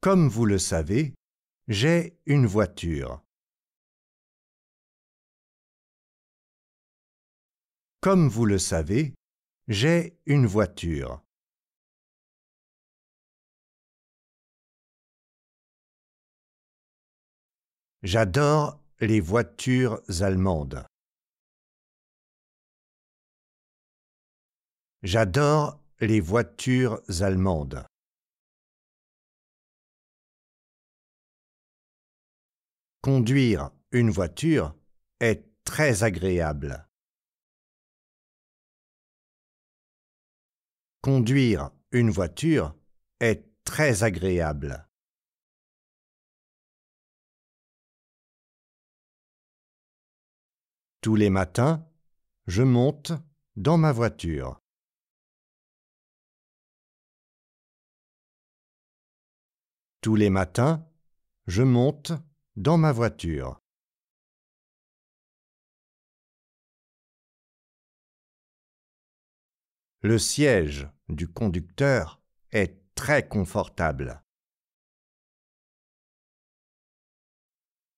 Comme vous le savez, j'ai une voiture. Comme vous le savez, j'ai une voiture. J'adore les voitures allemandes. J'adore les voitures allemandes. Conduire une voiture est très agréable. Conduire une voiture est très agréable. Tous les matins, je monte dans ma voiture. Tous les matins, je monte dans ma voiture. Le siège du conducteur est très confortable.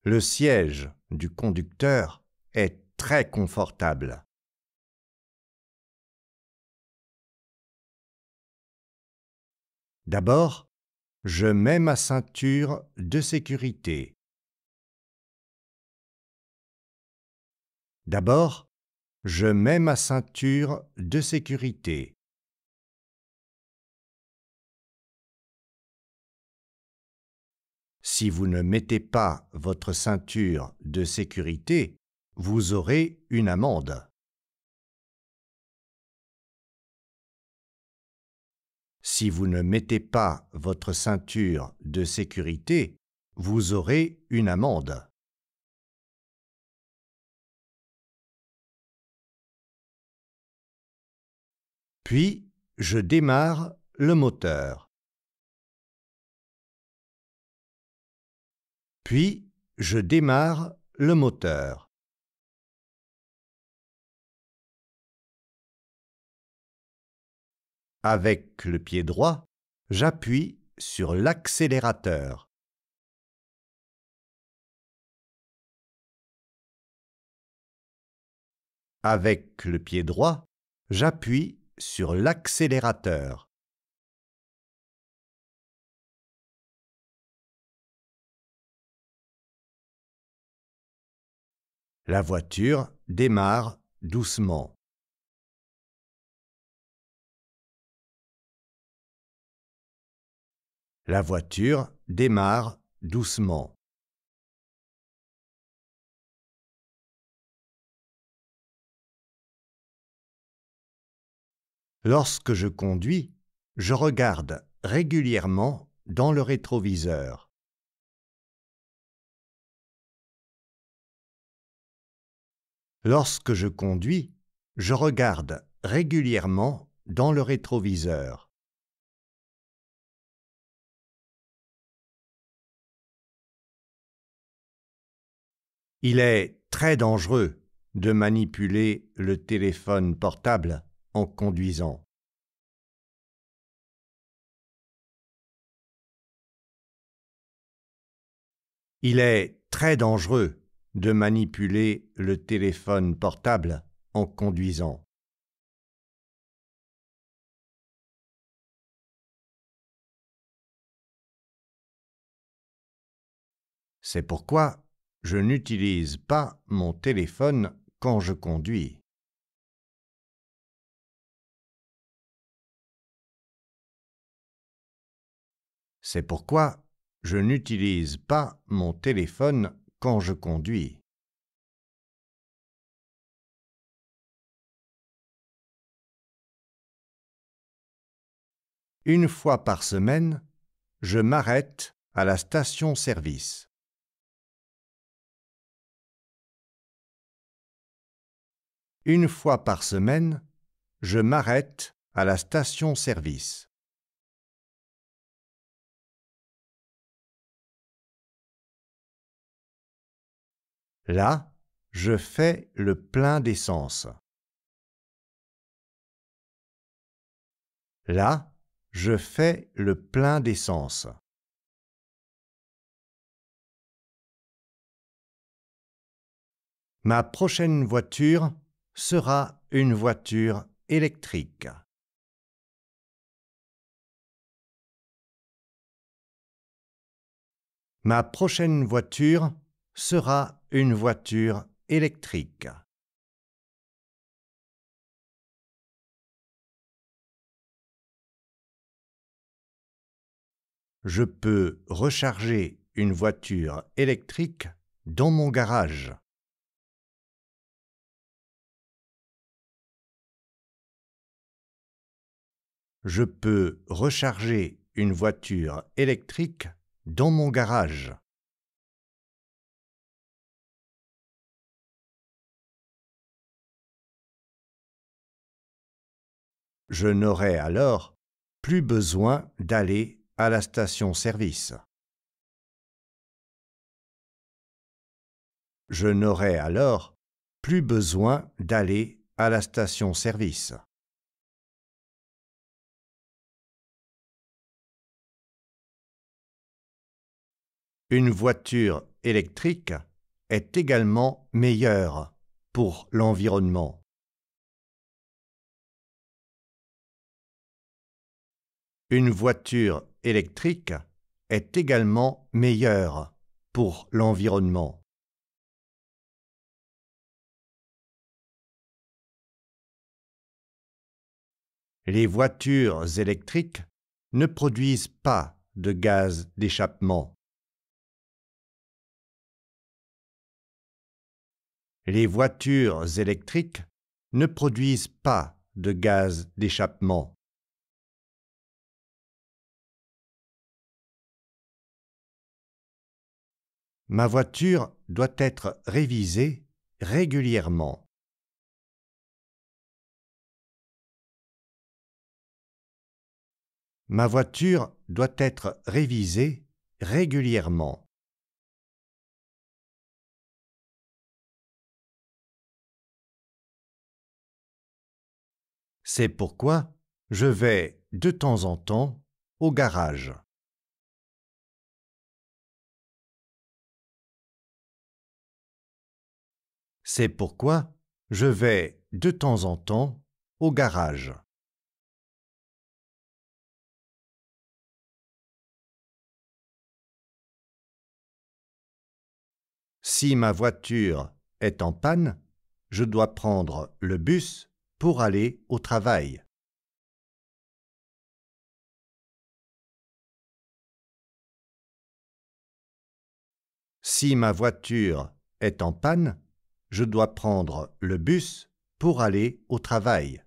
Le siège du conducteur est très confortable. D'abord, je mets ma ceinture de sécurité. D'abord, je mets ma ceinture de sécurité. Si vous ne mettez pas votre ceinture de sécurité, vous aurez une amende. Si vous ne mettez pas votre ceinture de sécurité, vous aurez une amende. Puis, je démarre le moteur. Puis, je démarre le moteur. Avec le pied droit, j'appuie sur l'accélérateur. Avec le pied droit, j'appuie sur l'accélérateur. La voiture démarre doucement. La voiture démarre doucement. Lorsque je conduis, je regarde régulièrement dans le rétroviseur. Lorsque je conduis, je regarde régulièrement dans le rétroviseur. Il est très dangereux de manipuler le téléphone portable conduisant Il est très dangereux de manipuler le téléphone portable en conduisant. C'est pourquoi je n'utilise pas mon téléphone quand je conduis. C'est pourquoi je n'utilise pas mon téléphone quand je conduis. Une fois par semaine, je m'arrête à la station-service. Une fois par semaine, je m'arrête à la station-service. Là, je fais le plein d'essence. Là, je fais le plein d'essence. Ma prochaine voiture sera une voiture électrique. Ma prochaine voiture sera une voiture électrique. Je peux recharger une voiture électrique dans mon garage. Je peux recharger une voiture électrique dans mon garage. Je n'aurai alors plus besoin d'aller à la station-service. Je n'aurai alors plus besoin d'aller à la station-service. Une voiture électrique est également meilleure pour l'environnement. Une voiture électrique est également meilleure pour l'environnement. Les voitures électriques ne produisent pas de gaz d'échappement. Les voitures électriques ne produisent pas de gaz d'échappement. Ma voiture doit être révisée régulièrement. Ma voiture doit être révisée régulièrement. C'est pourquoi je vais de temps en temps au garage. C'est pourquoi je vais de temps en temps au garage. Si ma voiture est en panne, je dois prendre le bus pour aller au travail. Si ma voiture est en panne, je dois prendre le bus pour aller au travail.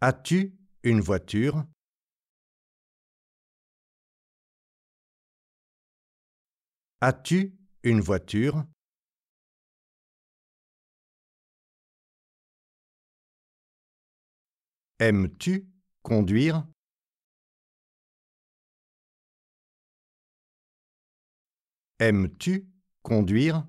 As-tu une voiture As-tu une voiture Aimes-tu Conduire Aimes-tu conduire